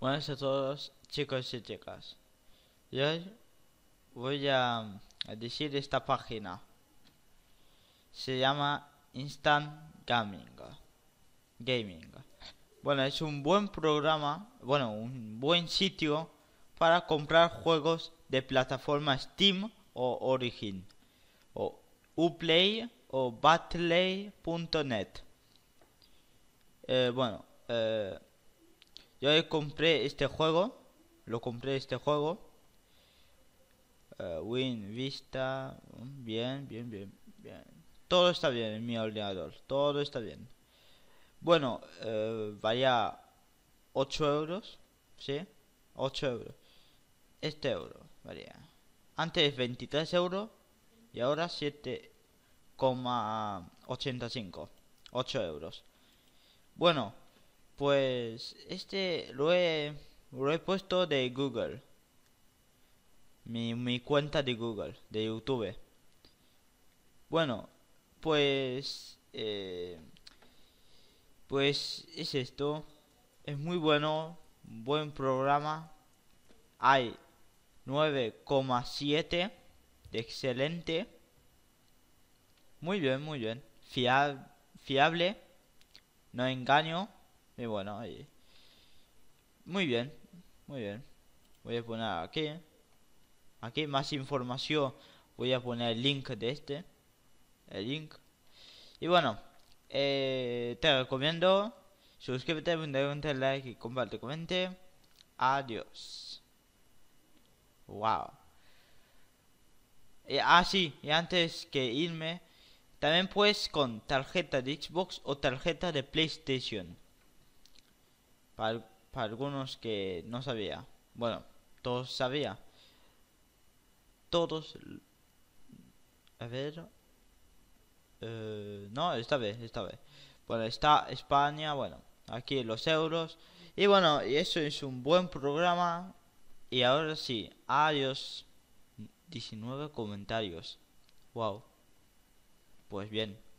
Buenas a todos chicos y chicas. Y hoy voy a, decir esta página. Se llama Instant Gaming. Gaming. Bueno, es un buen programa, bueno, un buen sitio para comprar juegos de plataforma Steam o Origin o Uplay o Battley.net. Eh, bueno, eh, yo compré este juego. Lo compré este juego. Eh, Win, Vista. Bien, bien, bien, bien. Todo está bien en mi ordenador. Todo está bien. Bueno, eh, varía 8 euros. ¿Sí? 8 euros. Este euro varía. Antes 23 euros y ahora 7,85. 8 euros. Bueno, pues este lo he, lo he puesto de Google. Mi, mi cuenta de Google, de YouTube. Bueno, pues... Eh, pues es esto. Es muy bueno. Buen programa. Hay 9,7 de excelente. Muy bien, muy bien. fiable. No engaño. Y bueno, ahí muy bien, muy bien. Voy a poner aquí, aquí más información. Voy a poner el link de este, el link. Y bueno, eh, te recomiendo suscríbete, un like y comparte, comente. Adiós. Wow. Y, eh, ah, sí, y antes que irme, también puedes con tarjeta de Xbox o tarjeta de PlayStation para, algunos que no sabía. Bueno, todos sabía. Todos... A ver... Eh, no, esta vez, esta vez. Bueno, está España, bueno, aquí los euros. Y bueno, y eso es un buen programa. Y ahora sí, adiós. 19 comentarios. Wow. Pues bien.